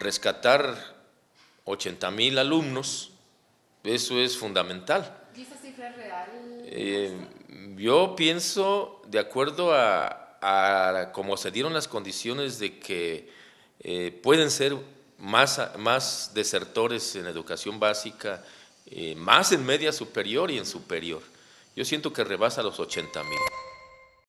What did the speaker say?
rescatar 80 mil alumnos, eso es fundamental. ¿Y esa cifra es real? Eh, yo pienso, de acuerdo a, cómo se dieron las condiciones de que eh, pueden ser más, más desertores en educación básica, eh, más en media superior y en superior. Yo siento que rebasa los 80 mil.